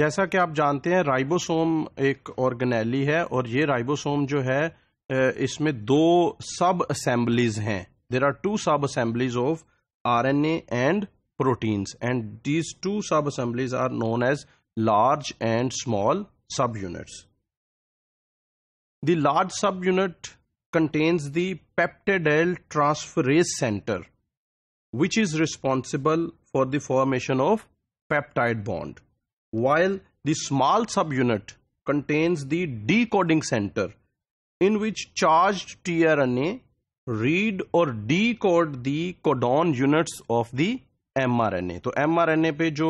जैसा कि आप जानते हैं राइबोसोम एक ऑर्गेनैली है और ये राइबोसोम जो है इसमें दो सब असेंबलीज हैं there are two subassemblies of R N A and proteins and these two subassemblies are known as large and small subunits large subunit contains the peptidyl transferase centre which is responsible for the formation of peptide bond while the small subunit contains the decoding center in which charged tRNA read or decode the codon units of the mRNA. तो mRNA पे जो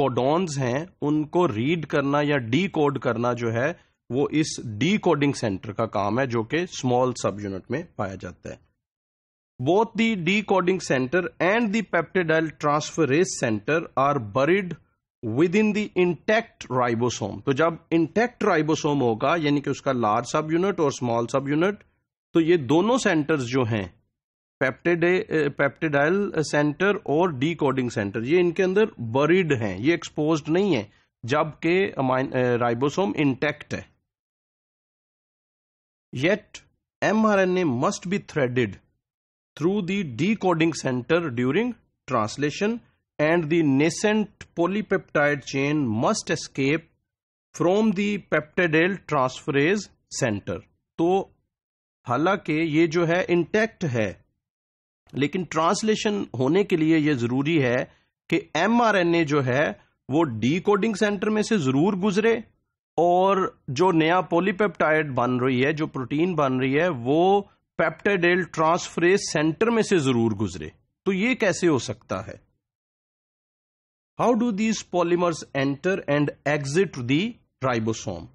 codons हैं उनको read करना या decode करना जो है वो इस decoding center का काम है जो कि small सब यूनिट में पाया जाता है Both the decoding center and the peptidyl transferase center are buried within the intact ribosome तो जब इंटेक्ट राइबोसोम होगा यानी कि उसका लार्ज सब यूनिट और स्मॉल सब यूनिट तो ये दोनों सेंटर्स जो हैं पेप्टेडे पेप्टेडाइल सेंटर और डी कोडिंग सेंटर ये इनके अंदर बरिड हैं ये एक्सपोज नहीं है जबकि राइबोसोम इंटेक्ट है yet M R N A must be threaded through the decoding centre during translation and the nascent polypeptide chain must escape from the peptidyl transferase center. तो हालांकि ये जो है इंटैक्ट है लेकिन ट्रांसलेशन होने के लिए ये जरूरी है कि एमआरएनए जो है वो डीकोडिंग सेंटर में से जरूर गुजरे और जो नया पॉलीपेप्टाइड बन रही है जो प्रोटीन बन रही है वो पेप्टाइडेल ट्रांसफरेज सेंटर में से जरूर गुजरे तो ये कैसे हो सकता है How do these polymers enter and exit the ribosome?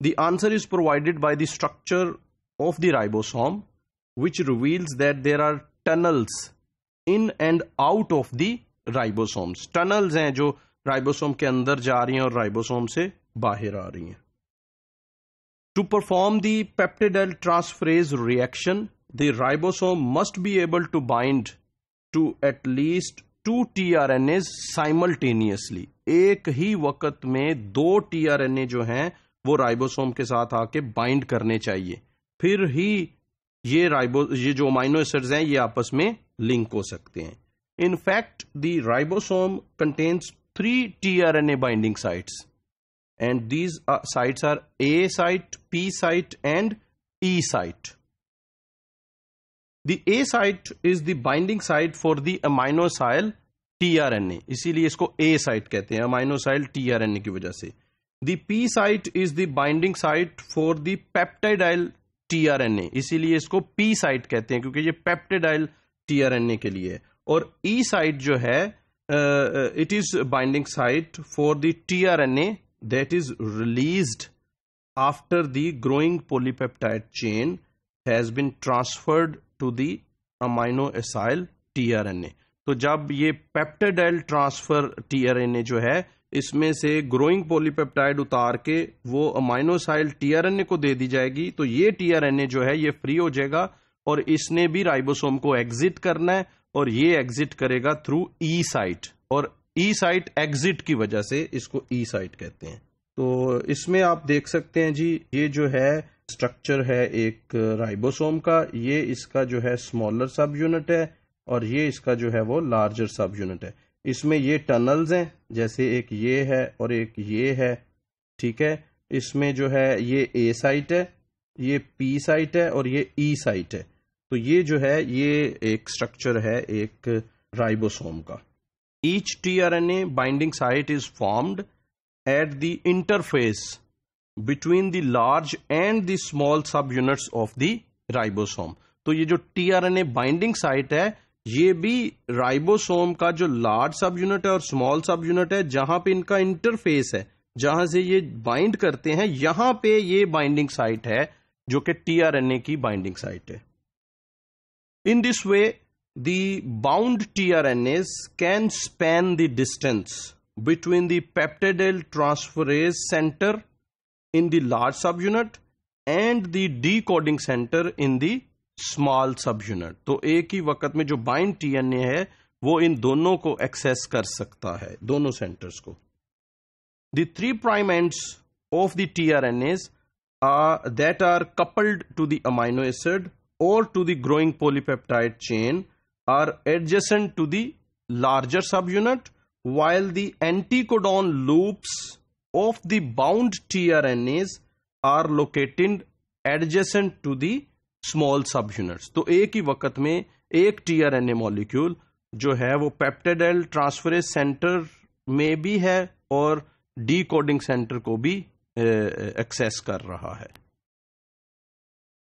The answer is provided by the structure of the ribosome which reveals that there are tunnels in and out of the ribosomes. Tunnels are जो ribosome के अंदर जा रही हैं और ribosome से बाहर आ To perform the peptidyl transferase reaction, the ribosome must be able to bind to at least two T R N As simultaneously एक ही वक्त में दो टी आर एन ए जो है वो राइबोसोम के साथ आके बाइंड करने चाहिए फिर ही ये राइबो ये जो अमाइनो एसिड्स हैं ये आपस में लिंक हो सकते हैं in fact the ribosome contains three T R N A binding sites and these sites are A site P site and E site The A site is the binding site for the aminosyl tRNA. इसीलिए इसको A site कहते हैं aminosyl tRNA की वजह से The P site is the binding site for the peptidyl tRNA. इसीलिए इसको P site कहते हैं क्योंकि ये peptidyl tRNA के लिए है और E site जो है it is binding site for the T R N A that is released after the growing polypeptide chain has been transferred to the aminoacyl tRNA तो जब ये पेप्टेडाइल ट्रांसफर टीआरएनए जो है इसमें से ग्रोइंग पॉलीपेप्टाइड उतार के वो अमाइनोसाइल टीआरएनए को दे दी जाएगी तो ये टीआरएनए जो है ये फ्री हो जाएगा और इसने भी राइबोसोम को एग्जिट करना है और ये एग्जिट करेगा थ्रू ई साइट और ई साइट एग्जिट की वजह से इसको ई साइट कहते हैं तो इसमें आप देख सकते हैं जी ये जो है स्ट्रक्चर है एक राइबोसोम का ये इसका जो है स्मॉलर सब यूनिट है और ये इसका जो है वो लार्जर सब यूनिट है इसमें ये टनल्स हैं जैसे एक ये है और एक ये है ठीक है इसमें जो है ये ए साइट है ये पी साइट है और ये ई e साइट है तो ये जो है ये एक स्ट्रक्चर है एक राइबोसोम का each T R N A binding site is formed at the interface between the large and the small sub units of the ribosome. तो ये जो टीआरएनए बाइंडिंग साइट है ये भी राइबोसोम का जो लार्ज सब यूनिट है और स्मॉल सब यूनिट है जहां पे इनका इंटरफेस है जहां से ये बाइंड करते हैं यहां पे ये बाइंडिंग साइट है जो कि टीआरएनए की बाइंडिंग साइट है in this way the bound tRNA can span the distance between the peptidyl transferase centre in the large subunit and the decoding center in the small subunit. तो एक ही वक्त में जो bind TNA है वो इन दोनों को एक्सेस कर सकता है दोनों सेंटर्स को the three prime ends of the tRNAs are, that are coupled to the amino acid or to the growing polypeptide chain are adjacent to the larger subunit while the anticodon loops of bound T R N As आर located adjacent to the small subunit तो एक ही वक्त में एक T R N A molecule जो है वो पेप्टेडल ट्रांसफरे सेंटर में भी है और डी कोडिंग सेंटर को भी एक्सेस कर रहा है